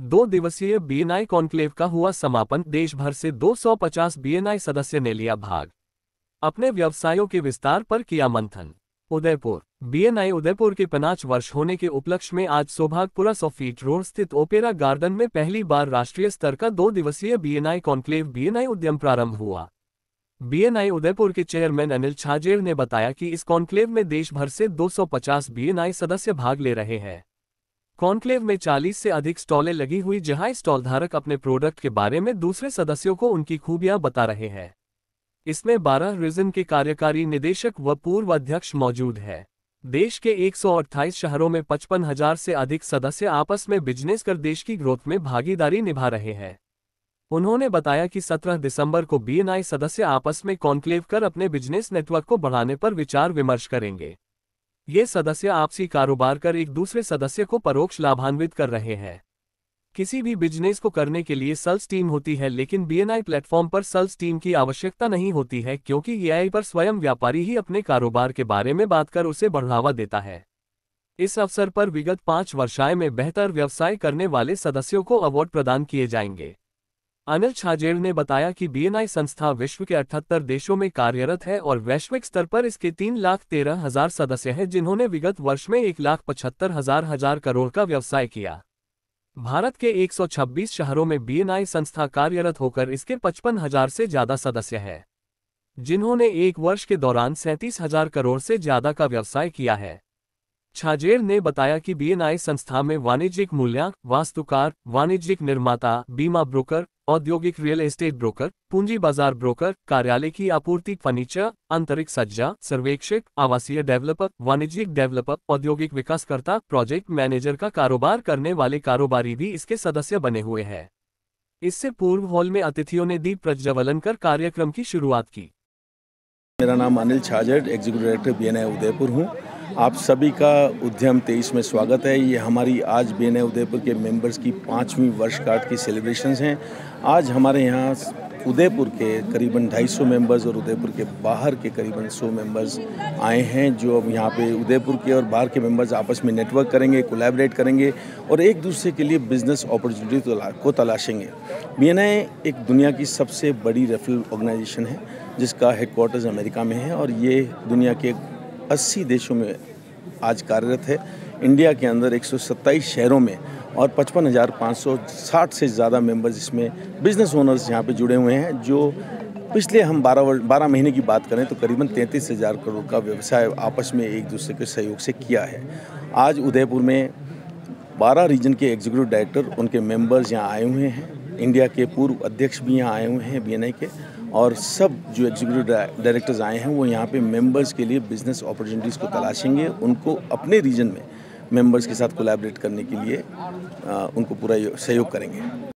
दो दिवसीय BNI conclave का हुआ समापन देश भर से 250 बीएनआई सदस्य ने लिया भाग अपने व्यवसायों के विस्तार पर किया मंथन उदयपुर बीएनआई उदयपुर के पांच वर्ष होने के उपलक्ष्य में आज सौभागपुरा सोफीट रोड स्थित ओपेरा गार्डन में पहली बार राष्ट्रीय स्तर का दो दिवसीय बीएनआई कॉन्क्लेव बीएनआई उद्यम प्रारंभ हुआ बीएनआई उदयपुर के चेयरमैन अनिल छाजेर ने बताया कि इस कॉन्क्लेव में देश भर से 250 बीएनआई सदस्य भाग ले रहे हैं कॉन्क्लेव में 40 से अधिक स्टॉलें लगी हुई जहां स्टॉलधारक अपने प्रोडक्ट के बारे में दूसरे सदस्यों को उनकी खूबियां बता रहे हैं इसमें 12 रिजन के कार्यकारी निदेशक व पूर्व अध्यक्ष मौजूद हैं देश के एक शहरों में पचपन हजार से अधिक सदस्य आपस में बिजनेस कर देश की ग्रोथ में भागीदारी निभा रहे हैं उन्होंने बताया कि 17 दिसंबर को बीएनआई सदस्य आपस में कॉन्क्लेव कर अपने बिजनेस नेटवर्क को बढ़ाने पर विचार विमर्श करेंगे ये सदस्य आपसी कारोबार कर एक दूसरे सदस्य को परोक्ष लाभान्वित कर रहे हैं किसी भी बिजनेस को करने के लिए सल्स टीम होती है लेकिन बीएनआई प्लेटफॉर्म पर सल्स टीम की आवश्यकता नहीं होती है क्योंकि एआई पर स्वयं व्यापारी ही अपने कारोबार के बारे में बात कर उसे बढ़ावा देता है इस अवसर पर विगत पाँच वर्षाएं में बेहतर व्यवसाय करने वाले सदस्यों को अवार्ड प्रदान किए जाएंगे अनिल छाजेड़ ने बताया कि बीएनआई संस्था विश्व के अठहत्तर देशों में कार्यरत है और वैश्विक स्तर पर इसके तीन लाख तेरह हजार सदस्य हैं जिन्होंने विगत वर्ष में एक लाख पचहत्तर हजार हजार करोड़ का व्यवसाय किया भारत के 126 शहरों में बीएनआई संस्था कार्यरत होकर इसके पचपन हजार से ज्यादा सदस्य हैं जिन्होंने एक वर्ष के दौरान सैंतीस हजार करोड़ से ज्यादा का व्यवसाय किया है छाजेर ने बताया कि बीएनआई संस्था में वाणिज्यिक मूल्यांक वास्तुकार वाणिज्यिक निर्माता बीमा ब्रोकर औद्योगिक रियल एस्टेट ब्रोकर पूंजी बाजार ब्रोकर कार्यालय की आपूर्ति फर्नीचर आंतरिक सज्जा सर्वेक्षक आवासीय डेवलपर वाणिज्यिक डेवलपर औद्योगिक विकासकर्ता प्रोजेक्ट मैनेजर का कारोबार करने वाले कारोबारी भी इसके सदस्य बने हुए हैं इससे पूर्व हॉल में अतिथियों ने दीप प्रज्वलन कर कार्यक्रम की शुरुआत की मेरा नाम Anil Chhajat executive director B Udaipur हूँ आप सभी का उद्यम तेईस में स्वागत है ये हमारी आज बी उदयपुर के मेंबर्स की पाँचवीं वर्षगांठ की सेलिब्रेशंस हैं आज हमारे यहाँ उदयपुर के करीबन 250 मेंबर्स और उदयपुर के बाहर के करीबन 100 मेंबर्स आए हैं जो अब यहाँ पे उदयपुर के और बाहर के मेंबर्स आपस में नेटवर्क करेंगे कोलैबोरेट करेंगे और एक दूसरे के लिए बिजनेस अपॉर्चुनिटी को तलाशेंगे बी एक दुनिया की सबसे बड़ी रेफरल ऑर्गेनाइजेशन है जिसका हेडकोार्टर्स अमेरिका में है और ये दुनिया के अस्सी देशों में आज कार्यरत है इंडिया के अंदर एक शहरों में और 55,560 से ज़्यादा मेंबर्स इसमें बिजनेस ओनर्स यहाँ पे जुड़े हुए हैं जो पिछले हम 12 वर्ष बारह महीने की बात करें तो करीबन तैंतीस हज़ार करोड़ का व्यवसाय आपस में एक दूसरे के सहयोग से किया है आज उदयपुर में 12 रीजन के एग्जीक्यूटिव डायरेक्टर उनके मेंबर्स यहाँ आए हुए हैं इंडिया के पूर्व अध्यक्ष भी यहाँ आए हुए हैं बी के और सब जो एग्जीक्यूटिव डायरेक्टर्स आए हैं वो यहाँ पे मेंबर्स के लिए बिजनेस अपॉर्चुनिटीज़ को तलाशेंगे उनको अपने रीजन में मेंबर्स के साथ कोलैबोरेट करने के लिए आ, उनको पूरा सहयोग करेंगे